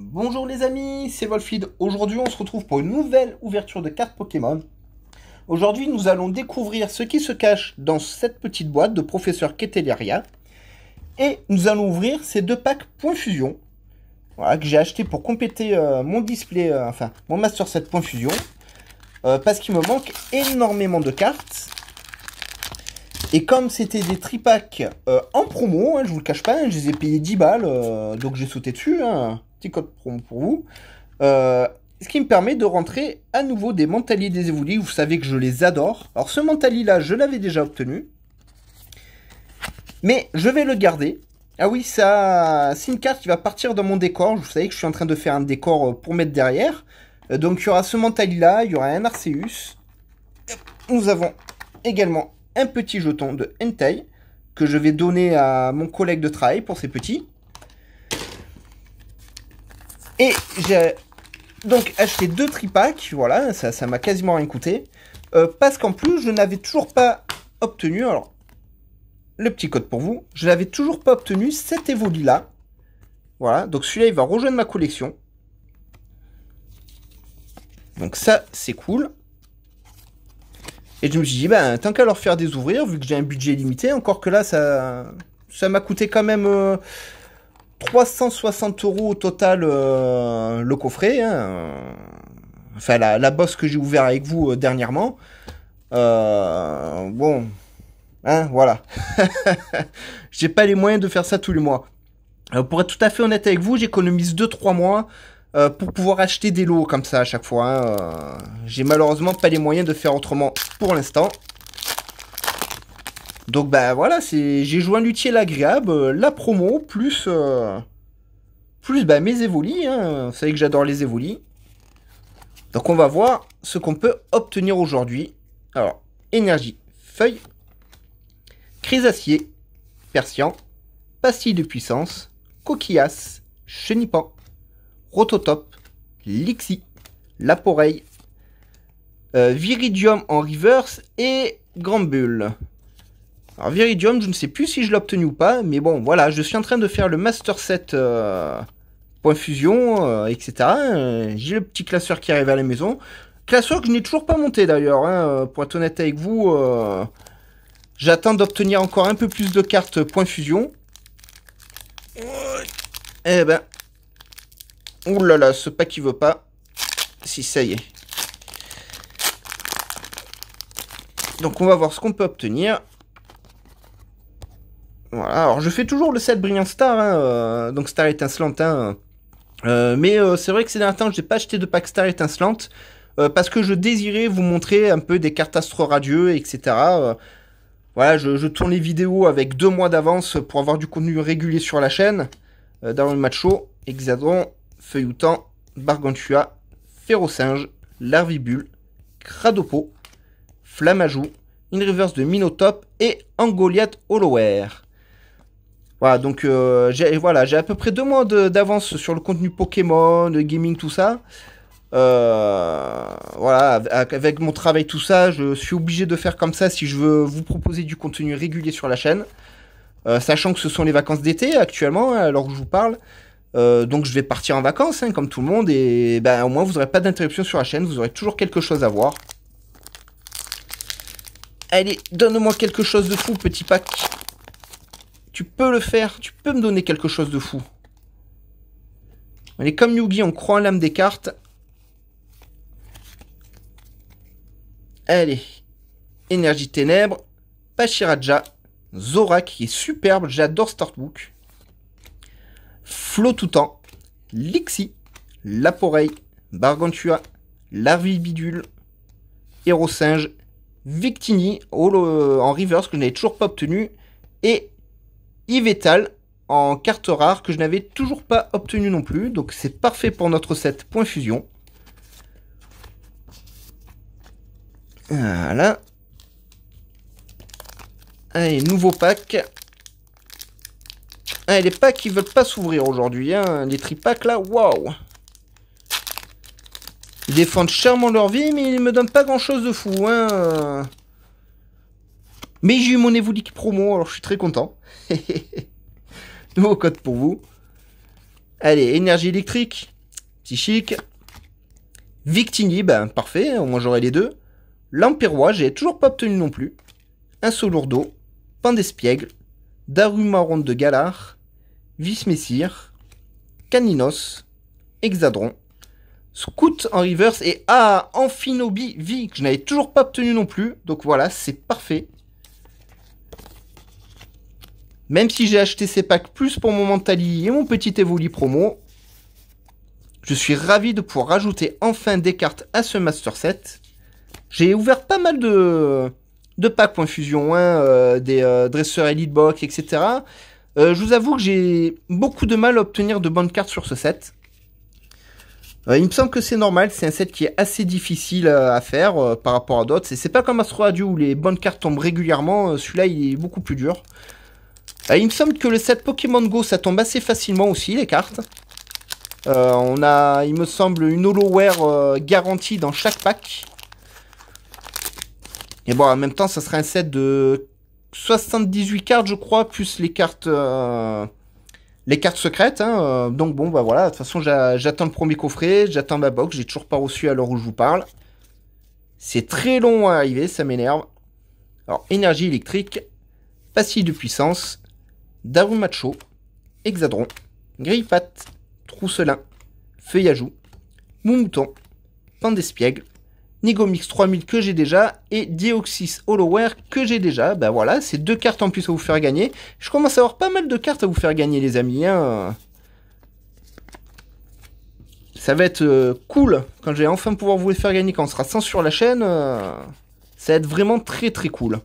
Bonjour les amis, c'est Wolfid. Aujourd'hui, on se retrouve pour une nouvelle ouverture de cartes Pokémon. Aujourd'hui, nous allons découvrir ce qui se cache dans cette petite boîte de Professeur Ketelaria. Et nous allons ouvrir ces deux packs Point Fusion. que j'ai acheté pour compléter euh, mon display, euh, enfin, mon Master Set Point Fusion. Euh, parce qu'il me manque énormément de cartes. Et comme c'était des tripacks en promo, je hein, je vous le cache pas, hein, je les ai payés 10 balles, donc j'ai sauté dessus. Hein petit code promo pour vous. Euh, ce qui me permet de rentrer à nouveau des mentaliers des Vous savez que je les adore. Alors ce Mentali là, je l'avais déjà obtenu. Mais je vais le garder. Ah oui, ça, c'est une carte qui va partir dans mon décor. Vous savez que je suis en train de faire un décor euh, pour mettre derrière. Euh, donc il y aura ce Mentali là, il y aura un Arceus. Nous avons également un petit jeton de Entei que je vais donner à mon collègue de travail pour ses petits. Et j'ai donc acheté deux tripacks, voilà, ça m'a quasiment rien coûté. Euh, parce qu'en plus, je n'avais toujours pas obtenu, alors, le petit code pour vous, je n'avais toujours pas obtenu cet Evoli-là. Voilà, donc celui-là, il va rejoindre ma collection. Donc ça, c'est cool. Et je me suis dit, ben, tant qu'à leur faire des ouvrir, vu que j'ai un budget limité, encore que là, ça ça m'a coûté quand même... Euh, 360 euros au total euh, le coffret. Hein. Enfin, la, bosse que j'ai ouvert avec vous euh, dernièrement. Euh, bon. Hein, voilà. j'ai pas les moyens de faire ça tous les mois. pour être tout à fait honnête avec vous, j'économise 2-3 mois pour pouvoir acheter des lots comme ça à chaque fois. Hein. j'ai malheureusement pas les moyens de faire autrement pour l'instant. Donc ben voilà, c'est j'ai joint l'utile l'agréable, euh, la promo plus euh, plus bah, mes évolis. Hein. Vous savez que j'adore les évolis. Donc on va voir ce qu'on peut obtenir aujourd'hui. Alors énergie, feuille, chrysacier Persian, Pastille de puissance, Coquillasse, Chenipan, Rototop, Lixi, Laporeille, euh, Viridium en reverse et Grand Bulle. Alors Viridium, je ne sais plus si je l'ai obtenu ou pas, mais bon, voilà, je suis en train de faire le Master Set euh, point fusion, euh, etc. Euh, j'ai le petit classeur qui arrive à la maison. Classeur que je n'ai toujours pas monté d'ailleurs, hein, pour être honnête avec vous. J'attends d'obtenir encore un peu plus de cartes point fusion. Eh ben. Ouh là là, ce pack il veut pas. Si, ça y est. Donc on va voir ce qu'on peut obtenir. Voilà, alors je fais toujours le set Brilliant Star, hein, euh, donc Star étincelante. Hein. Euh, mais euh, c'est vrai que ces derniers temps, je n'ai pas acheté de pack Star étincelante parce que je désirais vous montrer un peu des cartes astres radieux, etc. voilà, je, tourne les vidéos avec deux mois d'avance pour avoir du contenu régulier sur la chaîne. dans le macho, Hexadron, Feuilloutan, Bargantua, Féro-singe, Larvibule, Cradopo, Flamajou, une reverse de Minotop et Angoliath Hollower. Voilà, donc euh, j'ai voilà, à peu près deux mois d'avance sur le contenu Pokémon, le gaming, tout ça. Euh, voilà, avec mon travail, tout ça, je suis obligé de faire comme ça si je veux vous proposer du contenu régulier sur la chaîne. Euh, sachant que ce sont les vacances d'été actuellement, alors que je vous parle. donc je vais partir en vacances, hein, comme tout le monde, et ben, au moins vous n'aurez pas d'interruption sur la chaîne, vous aurez toujours quelque chose à voir. Allez, donne-moi quelque chose de fou, petit pack. Tu peux le faire, tu peux me donner quelque chose de fou. On est comme Yugi, on croit en l'âme des cartes. Allez, Énergie Ténèbres, Pachiraja, Zorak qui est superbe, j'adore Startbook. Flot tout temps, Lixi, Laporeille, Bargantua, Larville Bidule, Héros Singe, Victini euh, en reverse que je n'avais toujours pas obtenu, et Yvetal en carte rare que je n'avais toujours pas obtenu non plus. Donc c'est parfait pour notre set point fusion. Voilà. Allez, nouveau pack. Allez, les packs, ils veulent pas s'ouvrir aujourd'hui. Hein. Les tripacks, là, waouh Ils défendent chèrement leur vie, mais ils me donnent pas grand-chose de fou. Hein. Mais j'ai eu mon Evolic promo, alors je suis très content. Nouveau code pour vous. Allez, énergie électrique, psychique, Victini, ben parfait, au moins j'aurai les deux. lampérois j'ai toujours pas obtenu non plus. Un Solourdo, d'espiègle. Darumaronde de Galar, Vice-Messire. Caninos, Hexadron, Scoot en reverse et ah, Amphinobi V que je n'avais toujours pas obtenu non plus. Donc voilà, c'est parfait. Même si j'ai acheté ces packs plus pour mon Mentali et mon petit Evoli promo, je suis ravi de pouvoir rajouter enfin des cartes à ce Master Set. J'ai ouvert pas mal de, de packs Point Fusion hein, euh, des euh, dresseurs Elite Box, etc. Euh, je vous avoue que j'ai beaucoup de mal à obtenir de bonnes cartes sur ce set. il me semble que c'est normal, c'est un set qui est assez difficile à faire par rapport à d'autres. C'est pas comme Astro Radio où les bonnes cartes tombent régulièrement, celui-là il est beaucoup plus dur. Euh, il me semble que le set Pokémon Go, ça tombe assez facilement aussi, les cartes. Euh, on a, il me semble, une holoware euh, garantie dans chaque pack. Et bon, en même temps, ça sera un set de 78 cartes, je crois, plus les cartes, euh, les cartes secrètes. Hein. Donc bon, bah voilà, de toute façon, j'attends le premier coffret, j'attends ma box, j'ai toujours pas reçu à l'heure où je vous parle. C'est très long à arriver, ça m'énerve. Alors, énergie électrique, facile de puissance, Darumacho, Hexadron, Griffat, Trousselin, Feuillajou, Moumouton, Pandespiègle, Nigomix 3000 que j'ai déjà et Dioxys Hollowware que j'ai déjà. Ben voilà, c'est deux cartes en plus à vous faire gagner. Je commence à avoir pas mal de cartes à vous faire gagner les amis. Hein. Ça va être euh, cool quand je vais enfin pouvoir vous les faire gagner quand on sera 100 sur la chaîne. Euh, ça va être vraiment très très cool.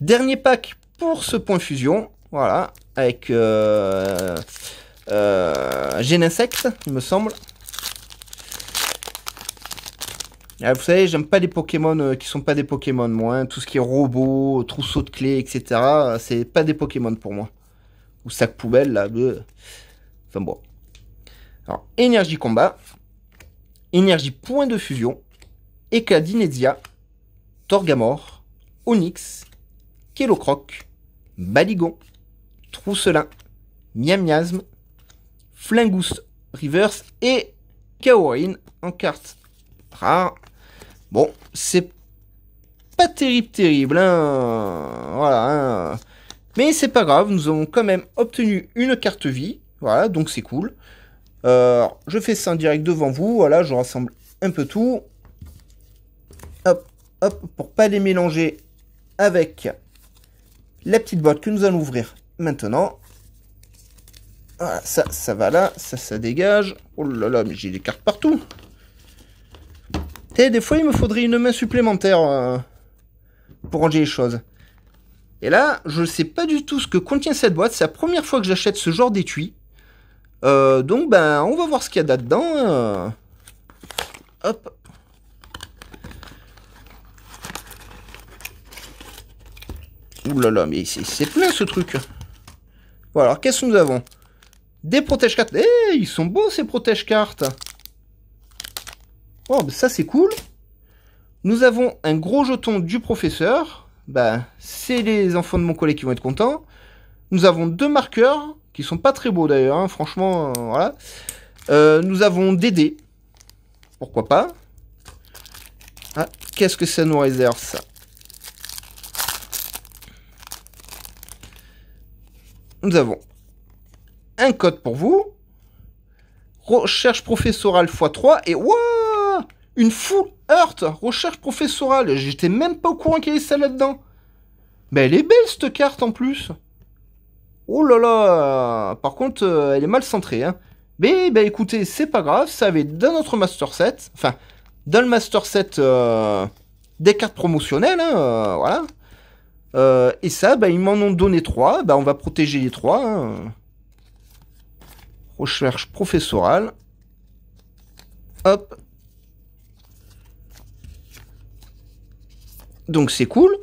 Dernier pack pour ce point fusion. Voilà, avec euh, euh, il me semble. Ah, vous savez, j'aime pas les Pokémon euh, qui sont pas des Pokémon, moi. Tout ce qui est robot, trousseau de clés, etc. C'est pas des Pokémon pour moi. Ou sac poubelle, là. Bleu. Enfin bon. Alors, énergie combat. Énergie point de fusion. Éclat Torgamor. Onyx. Croc, Baligon, Trousselin, Miamiasme, Flingous Reverse et Kaorin en carte rare. Bon, c'est pas terrible, terrible, hein. Voilà, hein. Mais c'est pas grave, nous avons quand même obtenu une carte vie. Voilà, donc c'est cool. Euh, je fais ça en direct devant vous. Voilà, je rassemble un peu tout. Hop, hop, pour pas les mélanger avec la petite boîte que nous allons ouvrir maintenant. Voilà, ah, ça, ça va là, ça, ça dégage. Oh là là, mais j'ai des cartes partout. Et eh, des fois, il me faudrait une main supplémentaire euh, pour ranger les choses. Et là, je ne sais pas du tout ce que contient cette boîte. C'est la première fois que j'achète ce genre d'étui. Euh, donc, ben, on va voir ce qu'il y a là-dedans. Euh. Hop, Ouh là là, mais c'est plein ce truc. Voilà, qu'est-ce que nous avons Des protège-cartes. Eh, ils sont beaux ces protège-cartes. Oh, ben ça c'est cool. Nous avons un gros jeton du professeur. Bah, ben, c'est les enfants de mon collègue qui vont être contents. Nous avons deux marqueurs, qui sont pas très beaux d'ailleurs, hein, franchement, euh, voilà. Euh, nous avons des dés. Pourquoi pas ah, Qu'est-ce que ça nous réserve, ça nous avons un code pour vous, recherche professorale x3 et waouh Une full heurte Recherche professorale J'étais même pas au courant qu'il y avait ça là-dedans Mais ben, elle est belle cette carte en plus Oh là là Par contre, euh, elle est mal centrée. Hein. Mais bah écoutez, c'est pas grave, ça avait dans notre Master Set, enfin, dans le Master Set euh, des cartes promotionnelles, hein, euh, voilà. Euh, et ça, bah, ils m'en ont donné trois. Bah, on va protéger les trois. Hein. Recherche professorale. Hop. Donc c'est cool.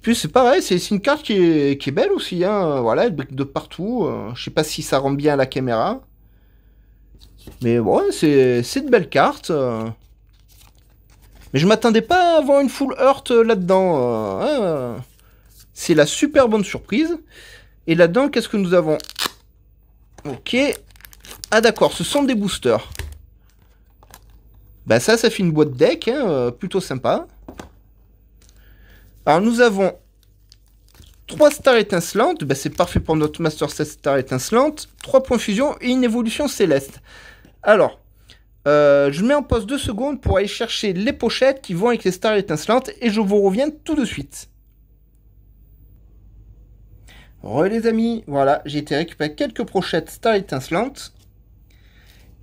Puis c'est pareil, c'est une carte qui est, belle aussi. Hein. Voilà, elle de partout. Euh, je sais pas si ça rend bien à la caméra. Mais bon, c'est de belles cartes. Euh. Mais je m'attendais pas à avoir une full heurte euh, là-dedans. Euh, hein. C'est la super bonne surprise. Et là-dedans, qu'est-ce que nous avons Ok. Ah d'accord, ce sont des boosters. Bah ça, ça fait une boîte deck, hein, euh, plutôt sympa. Alors nous avons 3 stars étincelantes, bah, c'est parfait pour notre Master 7 stars étincelantes, 3 points fusion et une évolution céleste. Alors, euh, je mets en pause deux secondes pour aller chercher les pochettes qui vont avec les stars étincelantes et je vous reviens tout de suite. Re les amis, voilà, j'ai été récupérer quelques pochettes stars étincelantes.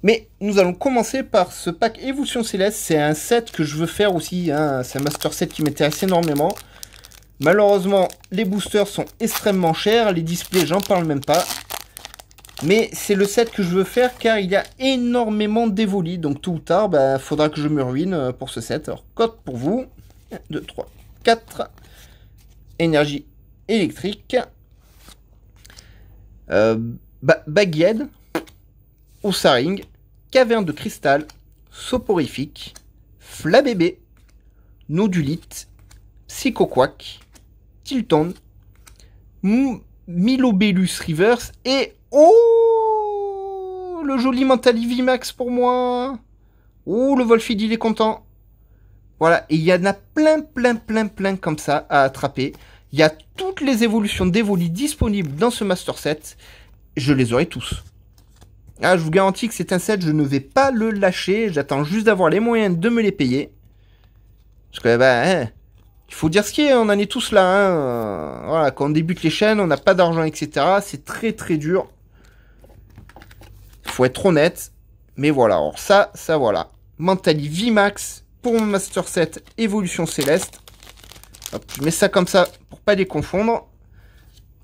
Mais nous allons commencer par ce pack Évolution Céleste. C'est un set que je veux faire aussi. Hein. C'est un master set qui m'intéresse énormément. Malheureusement, les boosters sont extrêmement chers. Les displays, j'en parle même pas. Mais c'est le set que je veux faire car il y a énormément d'évolis. Donc tôt ou tard, bah, faudra que je me ruine euh, pour ce set. Alors code pour vous. 1, 2, 3, 4. Énergie électrique. Euh, Baguette. Ossaring. Caverne de cristal. Soporifique. Flabébé. Nodulite. Psychoquack. Tilton. Milobellus Reverse et Oh Le joli Mentali Max pour moi Oh, le Wolfid, il est content Voilà, il y en a plein, plein, plein, plein comme ça à attraper. Il y a toutes les évolutions d'Evoli disponibles dans ce Master Set. Je les aurai tous. Ah, je vous garantis que c'est un set, je ne vais pas le lâcher. J'attends juste d'avoir les moyens de me les payer. Parce que, bah, il faut dire ce qui est, on en est tous là. Hein. Voilà, quand on débute les chaînes, on n'a pas d'argent, etc. C'est très très dur être honnête. Mais voilà, alors ça, ça voilà. Mentali vimax pour mon Master 7 Évolution Céleste. mais mets ça comme ça pour pas les confondre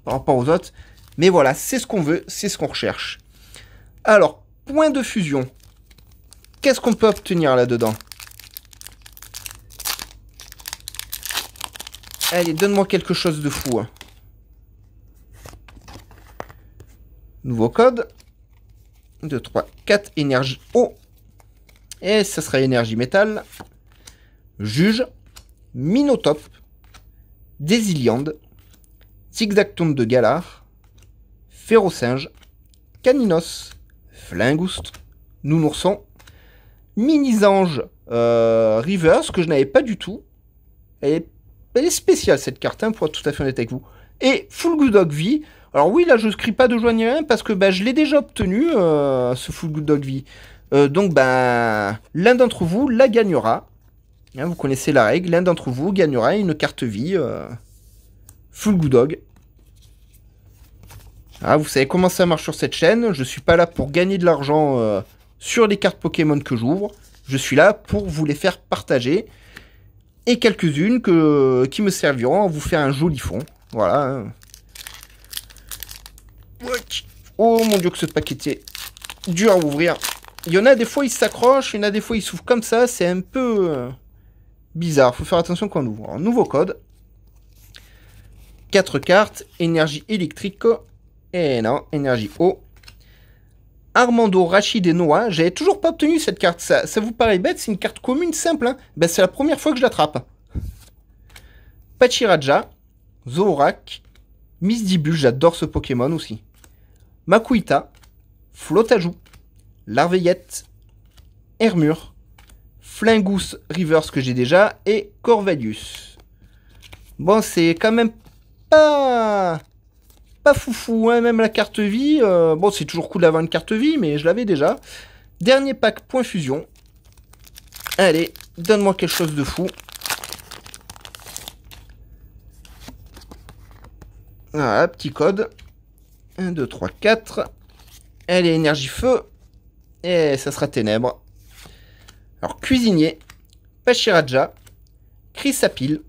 par rapport aux autres. Mais voilà, c'est ce qu'on veut, c'est ce qu'on recherche. Alors, point de fusion. Qu'est-ce qu'on peut obtenir là-dedans Allez, donne-moi quelque chose de fou. Hein. Nouveau code. 2, 3, 4, énergie eau. Et ça sera énergie métal. Juge. Minotope. Désiliande. Zigzactone de Galar. singe, Caninos. Flingouste. Nounourson. Minisange euh, Rivers que je n'avais pas du tout. Elle est, spéciale cette carte, hein, pour être tout à fait honnête avec vous. Et Full Good Dog alors oui, là, je ne pas de joignir parce que bah, je l'ai déjà obtenu, euh, ce Full Good Dog Vie. Euh, donc, ben, l'un d'entre vous la gagnera. Hein, vous connaissez la règle, l'un d'entre vous gagnera une carte vie euh, Full Good Dog. Ah, vous savez comment ça marche sur cette chaîne. Je ne suis pas là pour gagner de l'argent sur les cartes Pokémon que j'ouvre. Je suis là pour vous les faire partager. Et quelques-unes qui me serviront à vous faire un joli fond. Voilà. Hein. Oh mon dieu que ce paquet est dur à ouvrir. Il y en a des fois, il s'accroche, il y en a des fois, il s'ouvre comme ça. C'est un peu euh, bizarre. Faut faire attention quand on ouvre. nouveau code. 4 cartes. Énergie électrique. Et eh non, énergie eau. Armando Rachid et Noah. J'avais toujours pas obtenu cette carte. Ça, ça vous paraît bête C'est une carte commune simple. Hein. Ben, c'est la première fois que je l'attrape. Pachiraja. Zorak. Dibu. J'adore ce Pokémon aussi. Makuita, Flotajou, Larveillette, Hermure, flingous Rivers que j'ai déjà et Corvalius. Bon, c'est quand même pas pas foufou, hein, même la carte vie. Euh, bon, c'est toujours cool d'avoir une carte vie, mais je l'avais déjà. Dernier pack, point fusion. Allez, donne-moi quelque chose de fou. Voilà, petit code. 1, 2, 3, 4. Elle est énergie feu. Et ça sera ténèbres. Alors, cuisinier, Pachiraja, Chrysapile,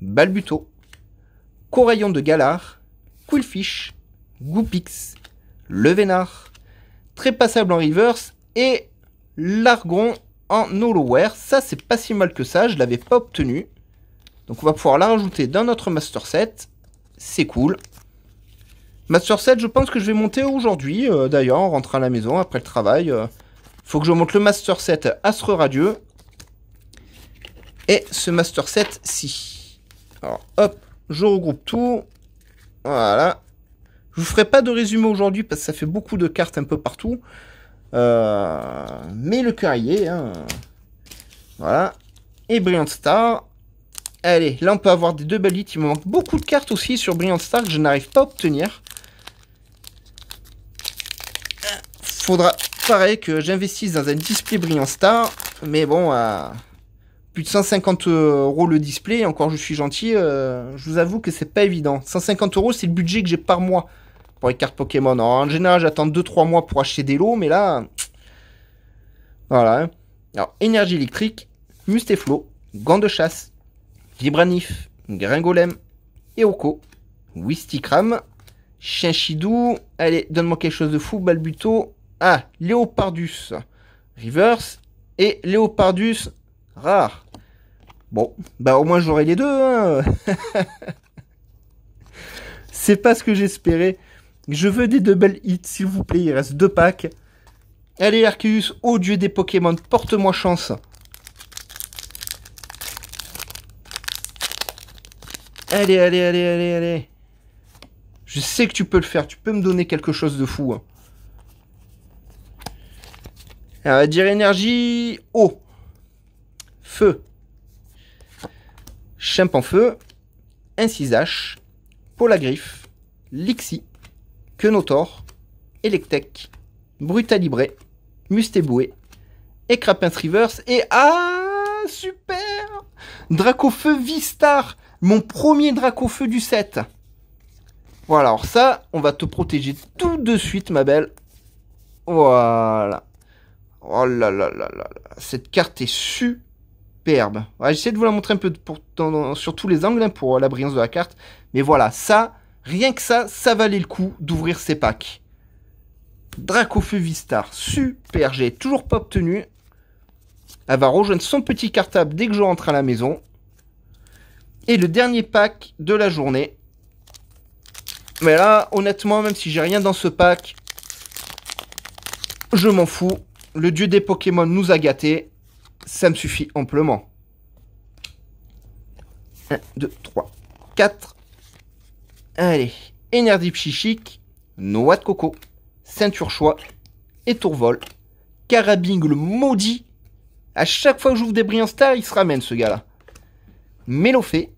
Balbuto, Coraillon de Galard, Coolfish, Goupix, Levenard, très passable en reverse et l'argon en Hollowware. Ça, c'est pas si mal que ça, je l'avais pas obtenu. Donc on va pouvoir la rajouter dans notre master set. C'est cool. Master 7, je pense que je vais monter aujourd'hui, euh, d'ailleurs, on rentrant à la maison après le travail. Euh. faut que je monte le Master 7 Astre Radieux. Et ce Master 7-ci. Alors, hop, je regroupe tout. Voilà. Je vous ferai pas de résumé aujourd'hui parce que ça fait beaucoup de cartes un peu partout. Euh, mais le carrier, hein. Voilà. Et Brilliant Star. Allez, là on peut avoir des deux balites. Il me manque beaucoup de cartes aussi sur Brilliant Star que je n'arrive pas à obtenir. faudra, pareil, que j'investisse dans un display Brillant Star. Mais bon, à euh, plus de 150 euros le display, encore je suis gentil, euh, je vous avoue que c'est pas évident. 150 euros, c'est le budget que j'ai par mois pour les cartes Pokémon. en général, j'attends 2-3 mois pour acheter des lots, mais là... Voilà. Hein. Alors, énergie électrique, Mustéflo, Gants de chasse, Vibranif, Gringolem, Eoko, Wistikram, chidou. allez, donne-moi quelque chose de fou, Balbuto, ah, Léopardus Reverse et Léopardus Rare. Bon, bah au moins j'aurai les deux. Hein. C'est pas ce que j'espérais. Je veux des belles hits, s'il vous plaît. Il reste deux packs. Allez, Arceus, ô dieu des Pokémon, porte-moi chance. Allez, allez, allez, allez, allez. Je sais que tu peux le faire. Tu peux me donner quelque chose de fou. Hein on euh, va dire énergie eau. Feu. Chimp en feu. Incisage. Polagriffe. Lixi. Quenotor. Electek. Brutalibré. Mustéboué. écrapince Rivers. Et ah Super Dracofeu feu vistar Mon premier feu du set voilà, alors ça, on va te protéger tout de suite, ma belle. Voilà. Oh là là là là Cette carte est superbe. Ouais, J'essaie de vous la montrer un peu sur tous les angles hein, pour euh, la brillance de la carte. Mais voilà, ça, rien que ça, ça valait le coup d'ouvrir ces packs. Dracofeu Vistar, super, j'ai toujours pas obtenu. Elle va rejoindre son petit cartable dès que je rentre à la maison. Et le dernier pack de la journée. Mais là, honnêtement, même si j'ai rien dans ce pack, je m'en fous le dieu des Pokémon nous a gâtés. Ça me suffit amplement. 1, 2, 3, 4. Allez. Énergie psychique. Noix de coco. Ceinture choix. Et tourvol. Carabingle maudit. À chaque fois que j'ouvre des brillants stars, il se ramène ce gars-là. Mélofée.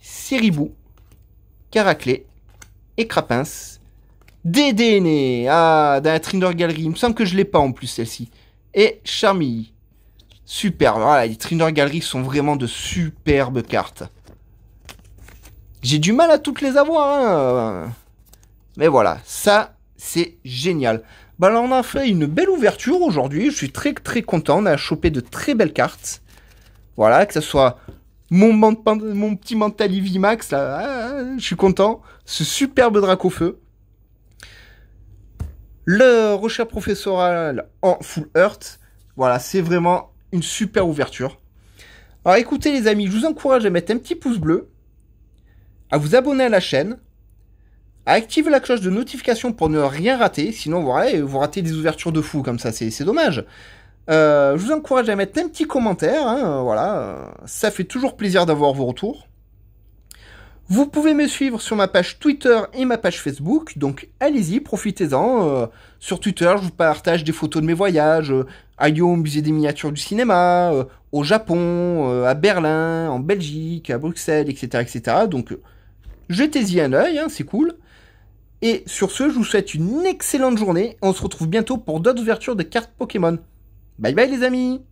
Siribou. Caraclé. Et Crapins. Dédéné Ah, dans la Trinder Gallery. Il me semble que je l'ai pas en plus celle-ci. Et Charmille, Superbe. Voilà, ah, les Trinder Gallery sont vraiment de superbes cartes. J'ai du mal à toutes les avoir. Hein. Mais voilà, ça, c'est génial. Bah là, on a fait une belle ouverture aujourd'hui. Je suis très très content. On a chopé de très belles cartes. Voilà, que ce soit mon, mon petit mental Vimax, là, hein, hein, je suis content. Ce superbe Dracofeu. feu. Le recherche professorale en full earth. Voilà, c'est vraiment une super ouverture. Alors écoutez les amis, je vous encourage à mettre un petit pouce bleu, à vous abonner à la chaîne, à activer la cloche de notification pour ne rien rater, sinon vous ratez des ouvertures de fou comme ça, c'est dommage. Euh, je vous encourage à mettre un petit commentaire, hein, voilà, ça fait toujours plaisir d'avoir vos retours. Vous pouvez me suivre sur ma page Twitter et ma page Facebook, donc allez-y, profitez-en. Euh, sur Twitter, je vous partage des photos de mes voyages, euh, à Lyon, musée des miniatures du cinéma, euh, au Japon, à Berlin, en Belgique, à Bruxelles, etc. etc. Donc jetez-y un œil, hein, c'est cool. Et sur ce, je vous souhaite une excellente journée. On se retrouve bientôt pour d'autres ouvertures de cartes Pokémon. Bye bye les amis